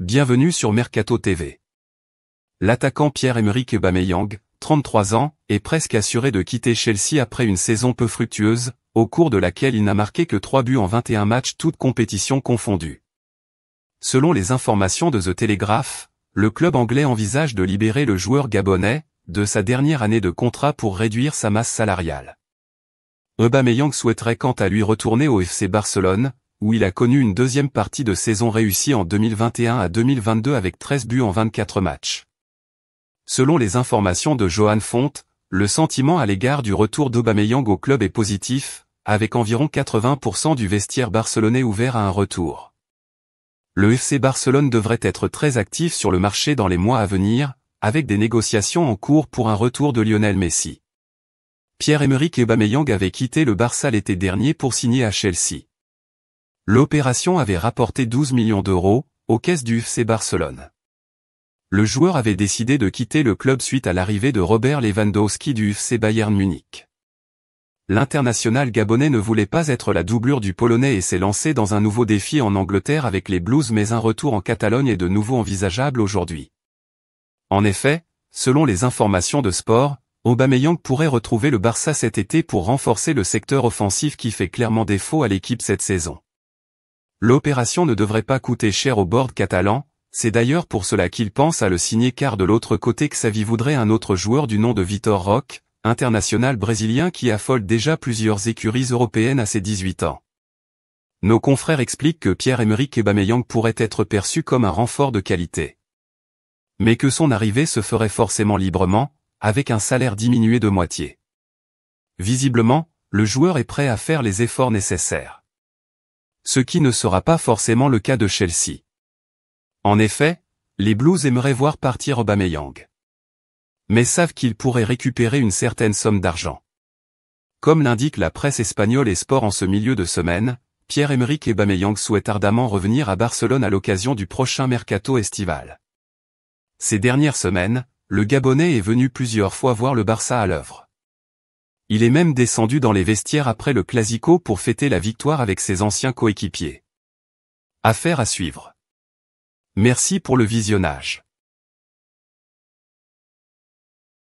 Bienvenue sur Mercato TV. L'attaquant Pierre-Emerick Aubameyang, 33 ans, est presque assuré de quitter Chelsea après une saison peu fructueuse, au cours de laquelle il n'a marqué que 3 buts en 21 matchs toutes compétitions confondues. Selon les informations de The Telegraph, le club anglais envisage de libérer le joueur gabonais, de sa dernière année de contrat pour réduire sa masse salariale. Aubameyang souhaiterait quant à lui retourner au FC Barcelone, où il a connu une deuxième partie de saison réussie en 2021 à 2022 avec 13 buts en 24 matchs. Selon les informations de Johan Font, le sentiment à l'égard du retour d'Aubameyang au club est positif, avec environ 80% du vestiaire barcelonais ouvert à un retour. Le FC Barcelone devrait être très actif sur le marché dans les mois à venir, avec des négociations en cours pour un retour de Lionel Messi. Pierre-Emerick Aubameyang avait quitté le Barça l'été dernier pour signer à Chelsea. L'opération avait rapporté 12 millions d'euros aux caisses du FC Barcelone. Le joueur avait décidé de quitter le club suite à l'arrivée de Robert Lewandowski du FC Bayern Munich. L'international gabonais ne voulait pas être la doublure du Polonais et s'est lancé dans un nouveau défi en Angleterre avec les Blues mais un retour en Catalogne est de nouveau envisageable aujourd'hui. En effet, selon les informations de sport, Aubameyang pourrait retrouver le Barça cet été pour renforcer le secteur offensif qui fait clairement défaut à l'équipe cette saison. L'opération ne devrait pas coûter cher au board catalan, c'est d'ailleurs pour cela qu'il pense à le signer car de l'autre côté Xavi voudrait un autre joueur du nom de Vitor Roque, international brésilien qui affole déjà plusieurs écuries européennes à ses 18 ans. Nos confrères expliquent que Pierre-Emerick Aubameyang pourrait être perçu comme un renfort de qualité. Mais que son arrivée se ferait forcément librement, avec un salaire diminué de moitié. Visiblement, le joueur est prêt à faire les efforts nécessaires ce qui ne sera pas forcément le cas de Chelsea. En effet, les Blues aimeraient voir partir Aubameyang. Mais savent qu'ils pourraient récupérer une certaine somme d'argent. Comme l'indique la presse espagnole et sport en ce milieu de semaine, Pierre-Emerick Aubameyang souhaitent ardemment revenir à Barcelone à l'occasion du prochain mercato estival. Ces dernières semaines, le Gabonais est venu plusieurs fois voir le Barça à l'œuvre. Il est même descendu dans les vestiaires après le Clasico pour fêter la victoire avec ses anciens coéquipiers. Affaire à suivre. Merci pour le visionnage.